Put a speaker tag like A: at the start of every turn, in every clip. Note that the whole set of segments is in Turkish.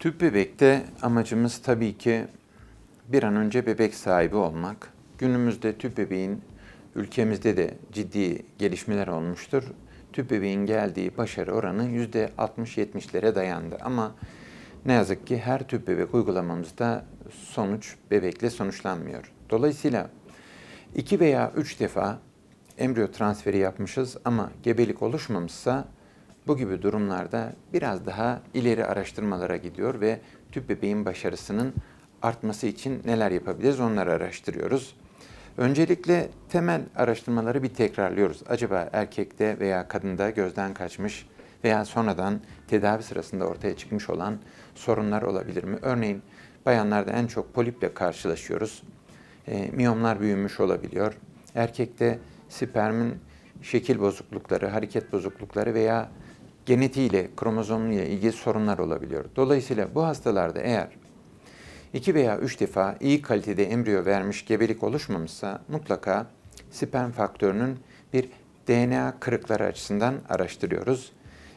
A: Tüp bebekte amacımız tabii ki bir an önce bebek sahibi olmak. Günümüzde tüp bebeğin ülkemizde de ciddi gelişmeler olmuştur. Tüp bebeğin geldiği başarı oranı %60-70'lere dayandı. Ama ne yazık ki her tüp bebek uygulamamızda sonuç bebekle sonuçlanmıyor. Dolayısıyla iki veya üç defa embriyo transferi yapmışız ama gebelik oluşmamışsa bu gibi durumlarda biraz daha ileri araştırmalara gidiyor ve tüp bebeğin başarısının artması için neler yapabiliriz onları araştırıyoruz. Öncelikle temel araştırmaları bir tekrarlıyoruz. Acaba erkekte veya kadında gözden kaçmış veya sonradan tedavi sırasında ortaya çıkmış olan sorunlar olabilir mi? Örneğin bayanlarda en çok poliple karşılaşıyoruz. E, miyomlar büyümüş olabiliyor. Erkekte spermin şekil bozuklukları, hareket bozuklukları veya genetiğiyle, kromozomuyla ilgili sorunlar olabiliyor. Dolayısıyla bu hastalarda eğer 2 veya 3 defa iyi kalitede embriyo vermiş gebelik oluşmamışsa mutlaka sperm faktörünün bir DNA kırıkları açısından araştırıyoruz.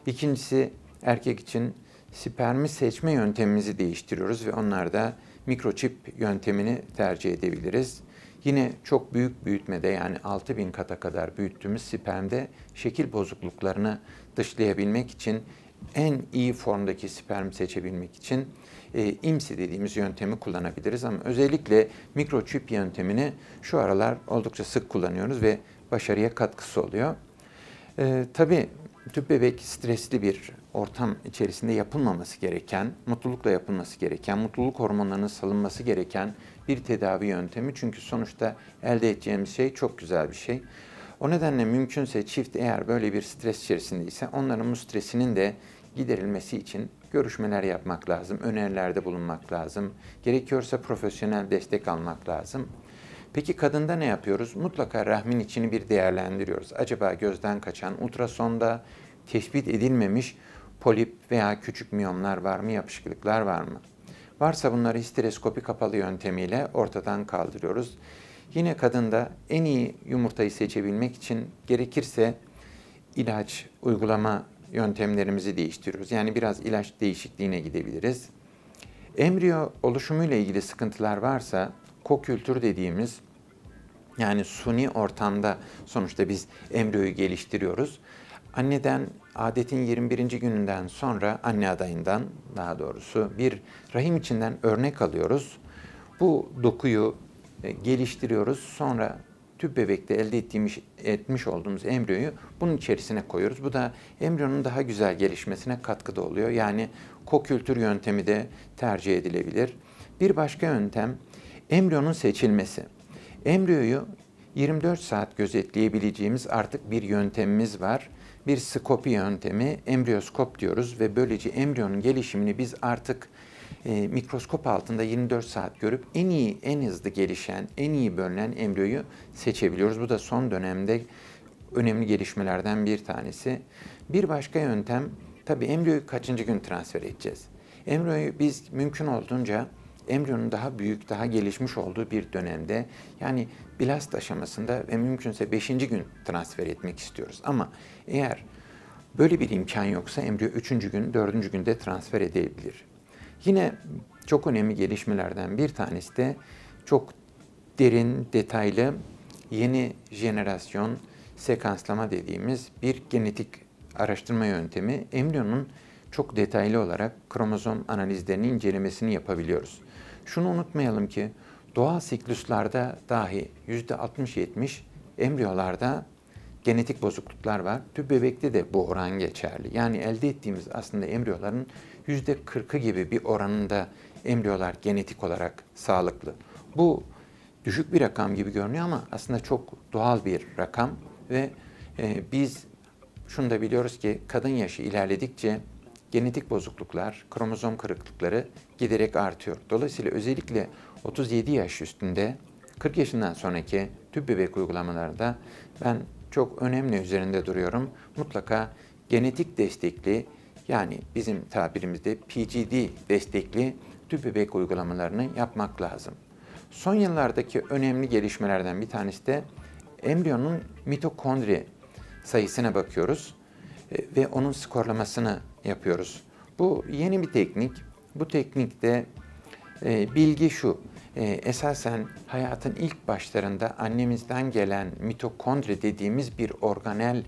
A: İkincisi erkek için spermi seçme yöntemimizi değiştiriyoruz ve onlarda mikroçip yöntemini tercih edebiliriz. Yine çok büyük büyütmede yani 6000 kata kadar büyüttüğümüz spermde şekil bozukluklarını dışlayabilmek için en iyi formdaki sperm seçebilmek için e, IMSI dediğimiz yöntemi kullanabiliriz ama özellikle mikroçip yöntemini şu aralar oldukça sık kullanıyoruz ve başarıya katkısı oluyor. E, tabii tüp bebek stresli bir ortam içerisinde yapılmaması gereken, mutlulukla yapılması gereken, mutluluk hormonlarının salınması gereken bir tedavi yöntemi. Çünkü sonuçta elde edeceğimiz şey çok güzel bir şey. O nedenle mümkünse çift eğer böyle bir stres içerisindeyse onların bu stresinin de giderilmesi için görüşmeler yapmak lazım, önerilerde bulunmak lazım. Gerekiyorsa profesyonel destek almak lazım. Peki kadında ne yapıyoruz? Mutlaka rahmin içini bir değerlendiriyoruz. Acaba gözden kaçan ultrasonda tespit edilmemiş polip veya küçük miyomlar var mı, yapışıklıklar var mı? Varsa bunları histereskopi kapalı yöntemiyle ortadan kaldırıyoruz. Yine kadında en iyi yumurtayı seçebilmek için gerekirse ilaç uygulama yöntemlerimizi değiştiriyoruz. Yani biraz ilaç değişikliğine gidebiliriz. Embriyo oluşumuyla ilgili sıkıntılar varsa kokültür dediğimiz yani suni ortamda sonuçta biz embriyoyu geliştiriyoruz. Anneden adetin 21. gününden sonra anne adayından daha doğrusu bir rahim içinden örnek alıyoruz. Bu dokuyu e, geliştiriyoruz. Sonra tüp bebekte elde ettiğimiz, etmiş olduğumuz embriyoyu bunun içerisine koyuyoruz. Bu da embriyonun daha güzel gelişmesine katkıda oluyor. Yani kokültür yöntemi de tercih edilebilir. Bir başka yöntem embriyonun seçilmesi. Embriyoyu 24 saat gözetleyebileceğimiz artık bir yöntemimiz var. Bir skopi yöntemi, embriyoskop diyoruz ve böylece embriyonun gelişimini biz artık e, mikroskop altında 24 saat görüp en iyi, en hızlı gelişen, en iyi bölünen embriyoyu seçebiliyoruz. Bu da son dönemde önemli gelişmelerden bir tanesi. Bir başka yöntem, tabii embriyoyu kaçıncı gün transfer edeceğiz? Embriyoyu biz mümkün olduğunca embriyonun daha büyük, daha gelişmiş olduğu bir dönemde yani blast aşamasında ve mümkünse 5. gün transfer etmek istiyoruz. Ama eğer böyle bir imkan yoksa embriyo 3. gün, 4. günde transfer edebilir. Yine çok önemli gelişmelerden bir tanesi de çok derin, detaylı yeni jenerasyon sekanslama dediğimiz bir genetik araştırma yöntemi embriyonun çok detaylı olarak kromozom analizlerini incelemesini yapabiliyoruz. Şunu unutmayalım ki doğal siklüslerde dahi %60-70 embriyolarda genetik bozukluklar var. Tüp bebekte de bu oran geçerli. Yani elde ettiğimiz aslında embriyoların %40'ı gibi bir oranında embriyolar genetik olarak sağlıklı. Bu düşük bir rakam gibi görünüyor ama aslında çok doğal bir rakam ve e, biz şunu da biliyoruz ki kadın yaşı ilerledikçe genetik bozukluklar, kromozom kırıklıkları giderek artıyor. Dolayısıyla özellikle 37 yaş üstünde 40 yaşından sonraki tüp bebek uygulamalarında ben çok önemli üzerinde duruyorum. Mutlaka genetik destekli yani bizim tabirimizde PGD destekli tüp bebek uygulamalarını yapmak lazım. Son yıllardaki önemli gelişmelerden bir tanesi de embriyonun mitokondri sayısına bakıyoruz. E, ve onun skorlamasını yapıyoruz. Bu yeni bir teknik. Bu teknikte e, bilgi şu. E, esasen hayatın ilk başlarında annemizden gelen mitokondri dediğimiz bir organel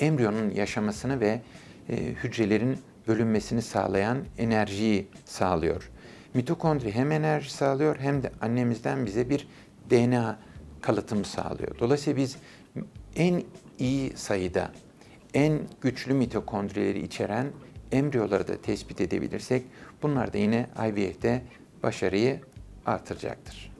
A: embriyonun yaşamasını ve e, hücrelerin bölünmesini sağlayan enerjiyi sağlıyor. Mitokondri hem enerji sağlıyor hem de annemizden bize bir DNA kalıtımı sağlıyor. Dolayısıyla biz en iyi sayıda en güçlü mitokondrileri içeren embriyoları da tespit edebilirsek bunlar da yine IVF'de başarıyı artıracaktır.